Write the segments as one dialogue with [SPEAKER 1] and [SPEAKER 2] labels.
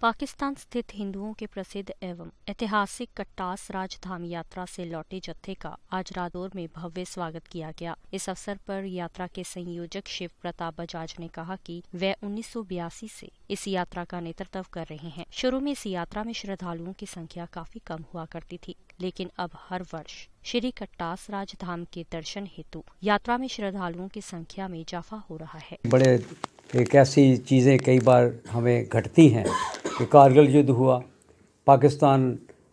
[SPEAKER 1] پاکستان ستھت ہندوؤں کے ایوم کٹاس راج دھام یاترا سے لوٹے جتھے کا آج رادور میں سواگت کیا گیا اس اوسر پر یاترا کے سنیوجک شیو پرتاپ بجاج نے کہا کہ وہ انیس سو بیاسی سے اس یاترا کا نیترتو کر رہے ہیں شروع میں اس یاترا میں شردھالوں کی سنکھیا کافی کم ہوا کرتی تھی لیکن اب ہر ورش شری کٹاس راج دھام کے درشن ہیتو یاترا میں شردھالوں کی سنکھیا میں اضافہ ہو رہا
[SPEAKER 2] ہے بڑے ایسی چیزیں کئی بار ہمیں گھٹتی ہیں کہ کارگل یدھ ہوا پاکستان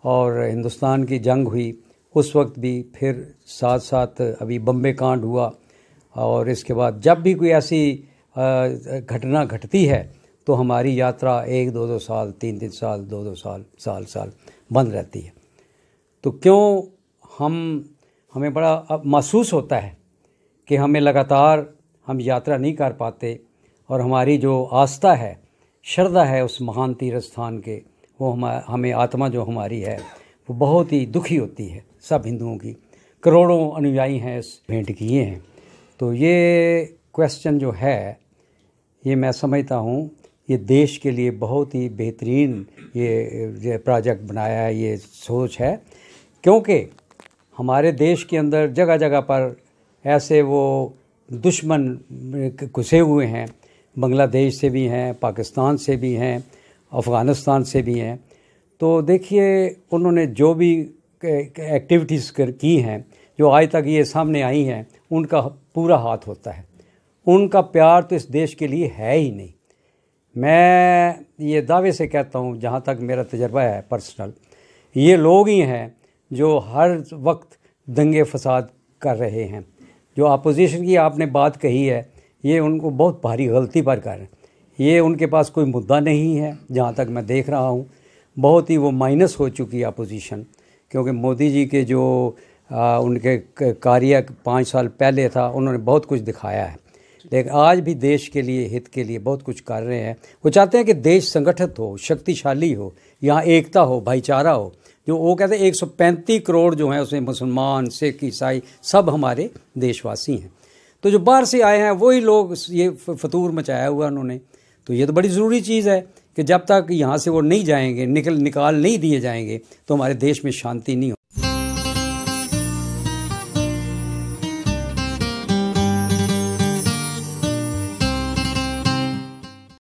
[SPEAKER 2] اور ہندوستان کی جنگ ہوئی اس وقت بھی پھر ساتھ ساتھ ابھی بمبے کانڈ ہوا اور اس کے بعد جب بھی کوئی ایسی گھٹنا گھٹتی ہے تو ہماری یاترا ایک دو دو سال تین تین سال دو دو سال سال سال بند رہتی ہے تو کیوں ہم ہمیں بڑا محسوس ہوتا ہے کہ ہمیں لگاتار ہم یاترا نہیں کر پاتے اور ہماری جو آستہ ہے شردا ہے اس مہان تیرستھان کے وہ ہمیں آتما جو ہماری ہے وہ بہت ہی دکھی ہوتی ہے سب ہندوؤں کی کروڑوں انویائی ہیں اس بھینٹ کیے ہیں تو یہ کوشچن جو ہے یہ میں سمجھتا ہوں یہ دیش کے لیے بہت ہی بہترین یہ پروجیکٹ بنایا ہے یہ سوچ ہے کیونکہ ہمارے دیش کے اندر جگہ جگہ پر ایسے وہ دشمن گھسے ہوئے ہیں بنگلہ دیش سے بھی ہیں پاکستان سے بھی ہیں افغانستان سے بھی ہیں تو دیکھیے انہوں نے جو بھی ایکٹیویٹیز کی ہیں جو آج تک یہ سامنے آئی ہیں ان کا پورا ہاتھ ہوتا ہے ان کا پیار تو اس دیش کے لیے ہے ہی نہیں میں یہ دعوے سے کہتا ہوں جہاں تک میرا تجربہ ہے پرسنل یہ لوگ ہی ہیں جو ہر وقت دنگے فساد کر رہے ہیں جو اپوزیشن کی آپ نے بات کہی ہے یہ ان کو بہت بھاری غلطی پر کر ہیں یہ ان کے پاس کوئی مدعا نہیں ہے جہاں تک میں دیکھ رہا ہوں بہت ہی وہ مائنس ہو چکی ہے اپوزیشن کیونکہ مودی جی کے جو ان کے کاریہ پانچ سال پہلے تھا انہوں نے بہت کچھ دکھایا ہے لیکن آج بھی دیش کے لیے ہت کے لیے بہت کچھ کر رہے ہیں وہ چاہتے ہیں کہ دیش سنگٹھت ہو شکتی شالی ہو یہاں ایکتا ہو بھائی چارہ ہو جو وہ کہتے ہیں ایک سو پینتیس کروڑ جو ہیں اسے مسلمان سکھ عیسائی سب ہمارے دیش واسی ہیں تو جو باہر سے آئے ہیں وہی لوگ یہ فطور مچایا ہوا انہوں نے تو یہ تو بڑی ضروری چیز ہے کہ جب تک یہاں سے وہ نہیں جائیں گے نکل نکال نہیں دیے جائیں گے تو ہمارے دیش میں شانتی نہیں ہو